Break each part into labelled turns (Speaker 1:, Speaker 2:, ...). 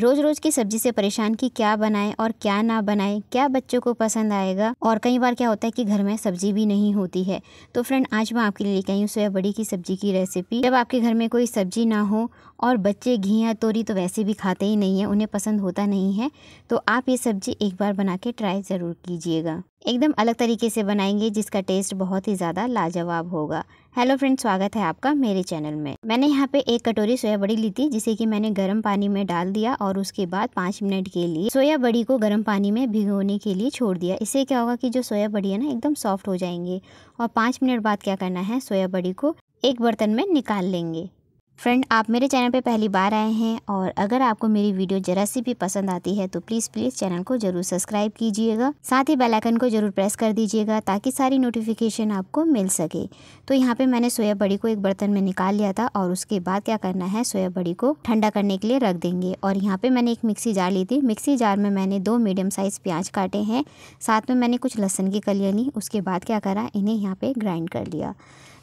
Speaker 1: रोज़ रोज़ की सब्ज़ी से परेशान कि क्या बनाएं और क्या ना बनाएं क्या बच्चों को पसंद आएगा और कई बार क्या होता है कि घर में सब्ज़ी भी नहीं होती है तो फ्रेंड आज मैं आपके लिए लेके आई हूँ सोया बड़ी की सब्ज़ी की रेसिपी जब आपके घर में कोई सब्ज़ी ना हो और बच्चे घिया तोरी तो वैसे भी खाते ही नहीं है उन्हें पसंद होता नहीं है तो आप ये सब्ज़ी एक बार बना के ट्राई ज़रूर कीजिएगा एकदम अलग तरीके से बनाएंगे जिसका टेस्ट बहुत ही ज़्यादा लाजवाब होगा हेलो फ्रेंड्स स्वागत है आपका मेरे चैनल में मैंने यहाँ पे एक कटोरी सोया बड़ी ली थी जिसे कि मैंने गर्म पानी में डाल दिया और उसके बाद पाँच मिनट के लिए सोया बड़ी को गर्म पानी में भिगोने के लिए छोड़ दिया इससे क्या होगा कि जो सोया बड़ी है ना एकदम सॉफ्ट हो जाएंगे और पाँच मिनट बाद क्या करना है सोया बड़ी को एक बर्तन में निकाल लेंगे फ्रेंड आप मेरे चैनल पे पहली बार आए हैं और अगर आपको मेरी वीडियो जरा सी भी पसंद आती है तो प्लीज़ प्लीज़ चैनल को जरूर सब्सक्राइब कीजिएगा साथ ही बेल आइकन को जरूर प्रेस कर दीजिएगा ताकि सारी नोटिफिकेशन आपको मिल सके तो यहाँ पे मैंने सोया बड़ी को एक बर्तन में निकाल लिया था और उसके बाद क्या करना है सोया बड़ी को ठंडा करने के लिए रख देंगे और यहाँ पर मैंने एक मिक्सी जार ली थी मिक्सी जार में मैंने दो मीडियम साइज़ प्याज काटे हैं साथ में मैंने कुछ लहसन की कलियाँ ली उसके बाद क्या करा इन्हें यहाँ पर ग्राइंड कर लिया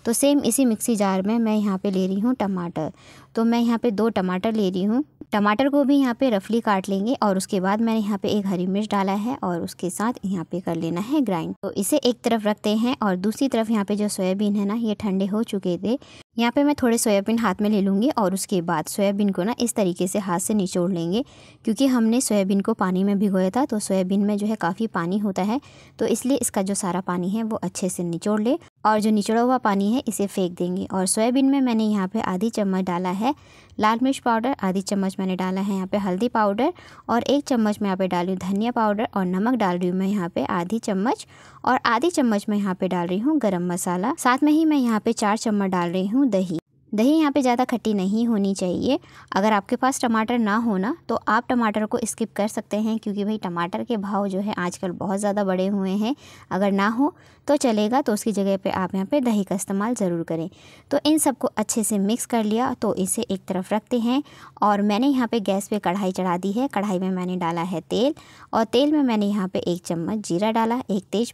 Speaker 1: तो सेम इसी मिक्सी जार में मैं यहाँ पे ले रही हूँ टमाटर तो मैं यहाँ पे दो टमाटर ले रही हूँ टमाटर को भी यहाँ पे रफली काट लेंगे और उसके बाद मैंने यहाँ पे एक हरी मिर्च डाला है और उसके साथ यहाँ पे कर लेना है ग्राइंड तो इसे एक तरफ रखते हैं और दूसरी तरफ यहाँ पे जो सोयाबीन है ना ये ठंडे हो चुके थे यहाँ पे मैं थोड़े सोयाबीन हाथ में ले लूँगी और उसके बाद सोयाबीन को ना इस तरीके से हाथ से निचोड़ लेंगे क्योंकि हमने सोयाबीन को पानी में भिगोया था तो सोयाबीन में जो है काफ़ी पानी होता है तो इसलिए इसका जो सारा पानी है वो अच्छे से निचोड़ ले और जो निचोड़ा हुआ पानी है इसे फेंक देंगे और सोयाबीन में मैंने यहाँ पे आधी चम्मच डाला है लाल मिर्च पाउडर आधी चम्मच मैंने डाला है यहाँ पे हल्दी पाउडर और एक चम्मच मैं यहाँ पे डाली हूँ धनिया पाउडर और नमक डाल रही हूँ मैं यहाँ पे आधी चम्मच और आधी चम्मच मैं यहाँ पे डाल रही हूँ गर्म मसाला साथ में ही मैं यहाँ पे चार चम्मच डाल रही हूँ हूँ दही दही यहाँ पे ज़्यादा खट्टी नहीं होनी चाहिए अगर आपके पास टमाटर ना हो ना तो आप टमाटर को स्किप कर सकते हैं क्योंकि भाई टमाटर के भाव जो है आजकल बहुत ज़्यादा बढ़े हुए हैं अगर ना हो तो चलेगा तो उसकी जगह पे आप यहाँ पे दही का इस्तेमाल ज़रूर करें तो इन सबको अच्छे से मिक्स कर लिया तो इसे एक तरफ रखते हैं और मैंने यहाँ पर गैस पर कढ़ाई चढ़ा दी है कढ़ाई में मैंने डाला है तेल और तेल में मैंने यहाँ पर एक चम्मच जीरा डाला एक तेज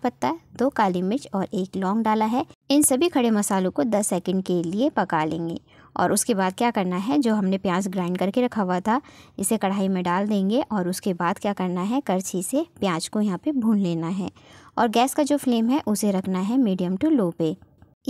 Speaker 1: दो काली मिर्च और एक लौंग डाला है इन सभी खड़े मसालों को 10 सेकंड के लिए पका लेंगे और उसके बाद क्या करना है जो हमने प्याज ग्राइंड करके रखा हुआ था इसे कढ़ाई में डाल देंगे और उसके बाद क्या करना है करछी से प्याज को यहाँ पे भून लेना है और गैस का जो फ्लेम है उसे रखना है मीडियम टू लो पे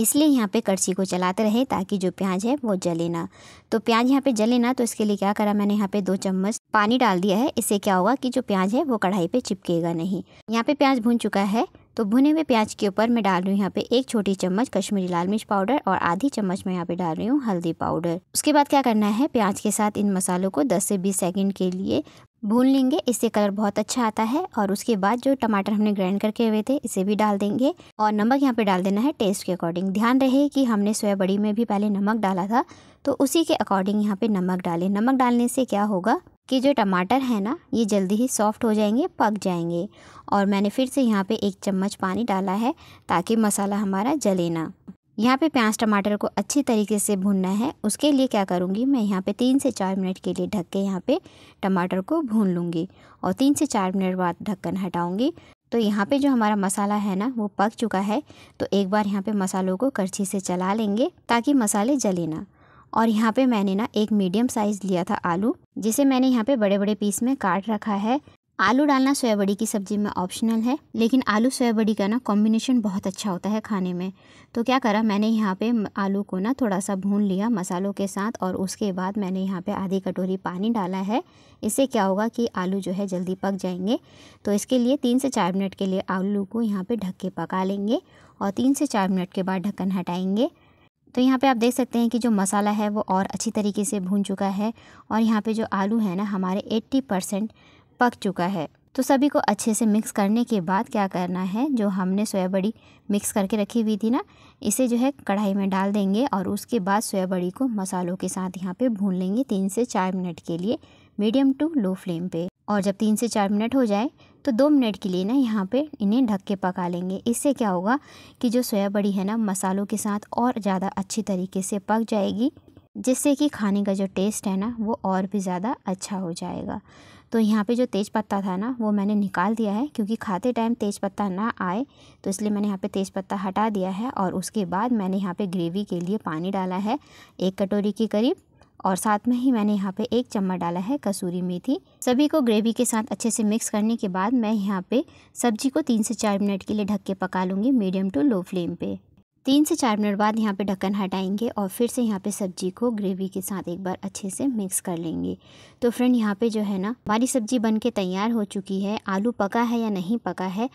Speaker 1: इसलिए यहाँ पे कड़छी को चलाते रहे ताकि जो प्याज है वो जले ना तो प्याज यहाँ पे जले ना तो इसके लिए क्या करा मैंने यहाँ पे दो चम्मच पानी डाल दिया है इससे क्या होगा कि जो प्याज है वो कढ़ाई पे चिपकेगा नहीं यहाँ पे प्याज भून चुका है तो भुने हुए प्याज के ऊपर मैं डाल रही हूँ यहाँ पे एक छोटी चम्मच कश्मीरी लाल मिर्च पाउडर और आधी चम्मच मैं यहाँ पे डाल रही हूँ हल्दी पाउडर उसके बाद क्या करना है प्याज के साथ इन मसालों को 10 से 20 सेकंड के लिए भून लेंगे इससे कलर बहुत अच्छा आता है और उसके बाद जो टमाटर हमने ग्राइंड करके हुए थे इसे भी डाल देंगे और नमक यहाँ पे डाल देना है टेस्ट के अकॉर्डिंग ध्यान रहे कि हमने सोया बड़ी में भी पहले नमक डाला था तो उसी के अकॉर्डिंग यहाँ पे नमक डालें नमक डालने से क्या होगा कि जो टमाटर है ना ये जल्दी ही सॉफ़्ट हो जाएंगे पक जाएंगे और मैंने फिर से यहाँ पे एक चम्मच पानी डाला है ताकि मसाला हमारा जले ना यहाँ पे प्याज टमाटर को अच्छी तरीके से भूनना है उसके लिए क्या करूँगी मैं यहाँ पे तीन से चार मिनट के लिए ढक के यहाँ पे टमाटर को भून लूँगी और तीन से चार मिनट बाद ढक्कन हटाऊँगी तो यहाँ पे जो हमारा मसाला है ना वो पक चुका है तो एक बार यहाँ पे मसालों को करछी से चला लेंगे ताकि मसाले जले ना और यहाँ पे मैंने ना एक मीडियम साइज़ लिया था आलू जिसे मैंने यहाँ पे बड़े बड़े पीस में काट रखा है आलू डालना सोयाबड़ी की सब्ज़ी में ऑप्शनल है लेकिन आलू सोयाबड़ी का ना कॉम्बिनेशन बहुत अच्छा होता है खाने में तो क्या करा मैंने यहाँ पे आलू को ना थोड़ा सा भून लिया मसालों के साथ और उसके बाद मैंने यहाँ पे आधी कटोरी पानी डाला है इससे क्या होगा कि आलू जो है जल्दी पक जाएंगे तो इसके लिए तीन से चार मिनट के लिए आलू को यहाँ पर ढक के पका लेंगे और तीन से चार मिनट के बाद ढक्कन हटाएँगे तो यहाँ पे आप देख सकते हैं कि जो मसाला है वो और अच्छी तरीके से भून चुका है और यहाँ पे जो आलू है ना हमारे 80 परसेंट पक चुका है तो सभी को अच्छे से मिक्स करने के बाद क्या करना है जो हमने सोया बड़ी मिक्स करके रखी हुई थी ना इसे जो है कढ़ाई में डाल देंगे और उसके बाद सोयाबड़ी को मसालों के साथ यहाँ पर भून लेंगे तीन से चार मिनट के लिए मीडियम टू लो फ्लेम पे और जब तीन से चार मिनट हो जाए तो दो मिनट के लिए ना यहाँ पे इन्हें ढक के पका लेंगे इससे क्या होगा कि जो सोया बड़ी है ना मसालों के साथ और ज़्यादा अच्छी तरीके से पक जाएगी जिससे कि खाने का जो टेस्ट है ना वो और भी ज़्यादा अच्छा हो जाएगा तो यहाँ पे जो तेज़पत्ता था ना वो मैंने निकाल दिया है क्योंकि खाते टाइम तेज़पत्ता ना आए तो इसलिए मैंने यहाँ पे तेज़पत्ता हटा दिया है और उसके बाद मैंने यहाँ पे ग्रेवी के लिए पानी डाला है एक कटोरी के करीब और साथ में ही मैंने यहाँ पे एक चम्मच डाला है कसूरी मेथी सभी को ग्रेवी के साथ अच्छे से मिक्स करने के बाद मैं यहाँ पे सब्जी को तीन से चार मिनट के लिए ढक के पका लूँगी मीडियम टू लो फ्लेम पे तीन से चार मिनट बाद यहाँ पे ढक्कन हटाएंगे और फिर से यहाँ पे सब्जी को ग्रेवी के साथ एक बार अच्छे से मिक्स कर लेंगे तो फ्रेंड यहाँ पे जो है ना हमारी सब्जी बन के तैयार हो चुकी है आलू पका है या नहीं पका है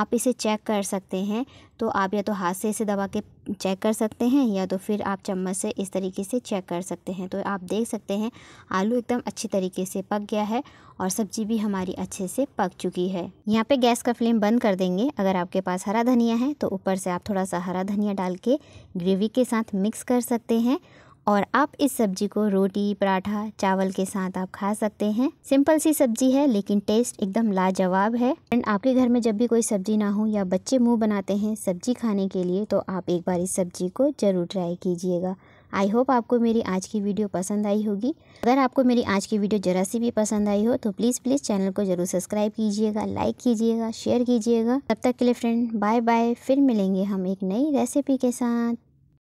Speaker 1: आप इसे चेक कर सकते हैं तो आप या तो हाथ से इसे दबा के चेक कर सकते हैं या तो फिर आप चम्मच से इस तरीके से चेक कर सकते हैं तो आप देख सकते हैं आलू एकदम अच्छी तरीके से पक गया है और सब्जी भी हमारी अच्छे से पक चुकी है यहाँ पे गैस का फ्लेम बंद कर देंगे अगर आपके पास हरा धनिया है तो ऊपर से आप थोड़ा सा हरा धनिया डाल के ग्रेवी के साथ मिक्स कर सकते हैं और आप इस सब्जी को रोटी पराठा चावल के साथ आप खा सकते हैं सिंपल सी सब्जी है लेकिन टेस्ट एकदम लाजवाब है एंड आपके घर में जब भी कोई सब्जी ना हो या बच्चे मुंह बनाते हैं सब्जी खाने के लिए तो आप एक बार इस सब्जी को ज़रूर ट्राई कीजिएगा आई होप आपको मेरी आज की वीडियो पसंद आई होगी अगर आपको मेरी आज की वीडियो जरा सी भी पसंद आई हो तो प्लीज़ प्लीज़ चैनल को जरूर सब्सक्राइब कीजिएगा लाइक कीजिएगा शेयर कीजिएगा तब तक के लिए फ्रेंड बाय बाय फिर मिलेंगे हम एक नई रेसिपी के साथ